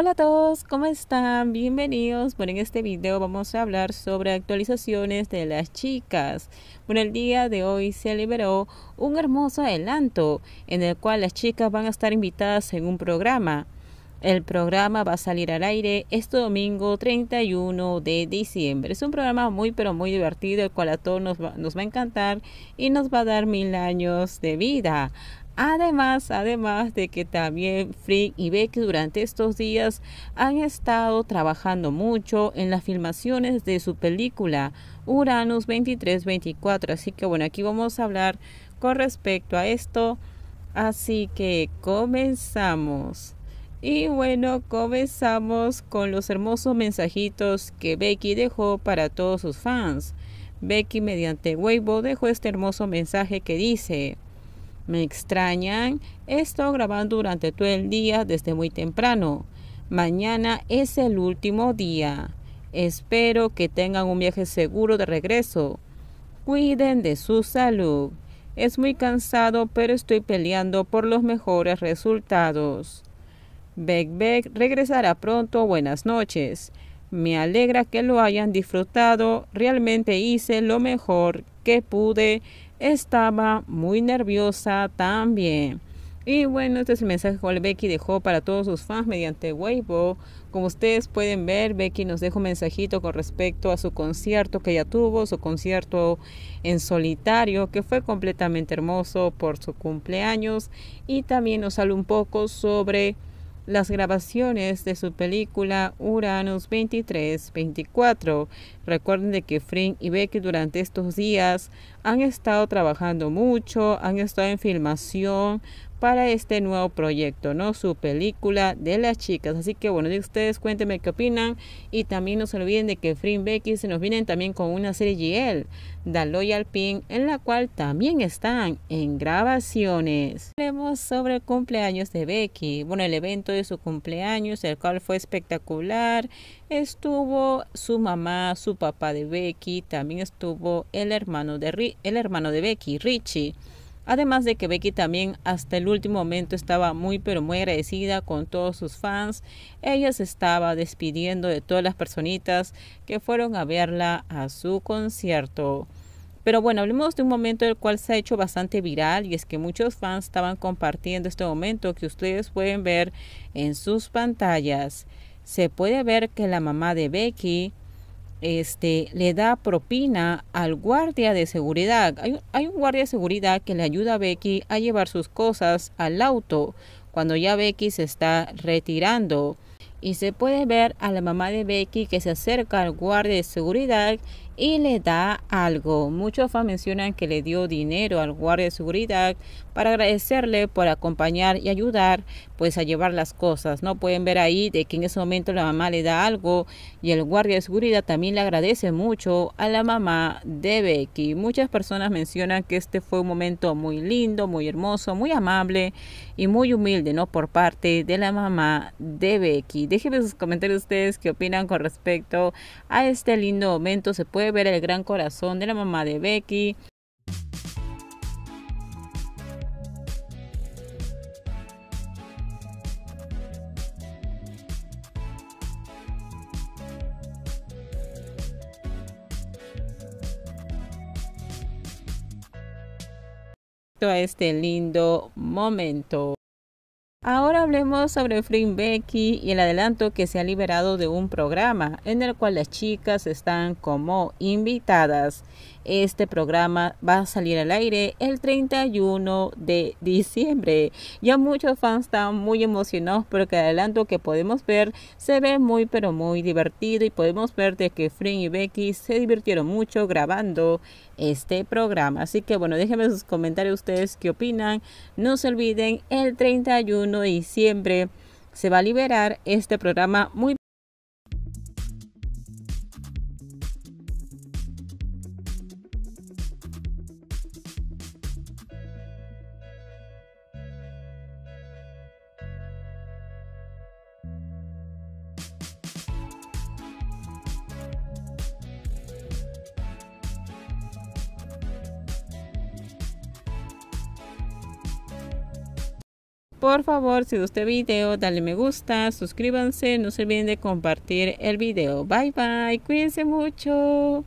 Hola a todos, ¿cómo están? Bienvenidos. Bueno, en este video vamos a hablar sobre actualizaciones de las chicas. Bueno, el día de hoy se liberó un hermoso adelanto en el cual las chicas van a estar invitadas en un programa. El programa va a salir al aire este domingo 31 de diciembre. Es un programa muy pero muy divertido, el cual a todos nos nos va a encantar y nos va a dar mil años de vida. Además, además de que también Frick y Becky durante estos días han estado trabajando mucho en las filmaciones de su película Uranus 2324. Así que bueno, aquí vamos a hablar con respecto a esto. Así que comenzamos. Y bueno, comenzamos con los hermosos mensajitos que Becky dejó para todos sus fans. Becky mediante Weibo dejó este hermoso mensaje que dice, me extrañan. He estado grabando durante todo el día desde muy temprano. Mañana es el último día. Espero que tengan un viaje seguro de regreso. Cuiden de su salud. Es muy cansado, pero estoy peleando por los mejores resultados. Beck regresará pronto. Buenas noches. Me alegra que lo hayan disfrutado. Realmente hice lo mejor que pude estaba muy nerviosa también. Y bueno, este es el mensaje que Becky dejó para todos sus fans mediante Weibo. Como ustedes pueden ver, Becky nos dejó un mensajito con respecto a su concierto que ella tuvo, su concierto en solitario, que fue completamente hermoso por su cumpleaños. Y también nos sale un poco sobre las grabaciones de su película Uranus 23-24. Recuerden de que Frank y Becky durante estos días han estado trabajando mucho, han estado en filmación para este nuevo proyecto, ¿no? Su película de las chicas. Así que bueno, de ustedes cuéntenme qué opinan y también no se olviden de que Free Becky se nos vienen también con una serie GL, The Loyal Pin, en la cual también están en grabaciones. Hablemos sobre el cumpleaños de Becky. Bueno, el evento de su cumpleaños, el cual fue espectacular. Estuvo su mamá, su papá de Becky, también estuvo el hermano de, Rick el hermano de Becky, Richie. Además de que Becky también hasta el último momento estaba muy pero muy agradecida con todos sus fans. Ella se estaba despidiendo de todas las personitas que fueron a verla a su concierto. Pero bueno, hablemos de un momento el cual se ha hecho bastante viral y es que muchos fans estaban compartiendo este momento que ustedes pueden ver en sus pantallas. Se puede ver que la mamá de Becky este, le da propina al guardia de seguridad. Hay, hay, un guardia de seguridad que le ayuda a Becky a llevar sus cosas al auto cuando ya Becky se está retirando. Y se puede ver a la mamá de Becky que se acerca al guardia de seguridad y le da algo. Muchos fans mencionan que le dio dinero al guardia de seguridad para agradecerle por acompañar y ayudar pues a llevar las cosas. No pueden ver ahí de que en ese momento la mamá le da algo y el guardia de seguridad también le agradece mucho a la mamá de Becky. Muchas personas mencionan que este fue un momento muy lindo, muy hermoso, muy amable y muy humilde, ¿no? Por parte de la mamá de Becky. Déjenme sus comentarios ustedes qué opinan con respecto a este lindo momento. Se puede ver el gran corazón de la mamá de Becky. a este lindo momento. Ahora hablemos sobre Free Becky y el adelanto que se ha liberado de un programa en el cual las chicas están como invitadas. Este programa va a salir al aire el 31 de diciembre. Ya muchos fans están muy emocionados porque adelanto que podemos ver, se ve muy pero muy divertido y podemos ver de que Friend y Becky se divirtieron mucho grabando este programa. Así que bueno, déjenme sus comentarios ustedes qué opinan. No se olviden, el 31 de diciembre se va a liberar este programa muy Por favor, si gustó el video, dale me gusta, suscríbanse, no se olviden de compartir el video. Bye bye, cuídense mucho.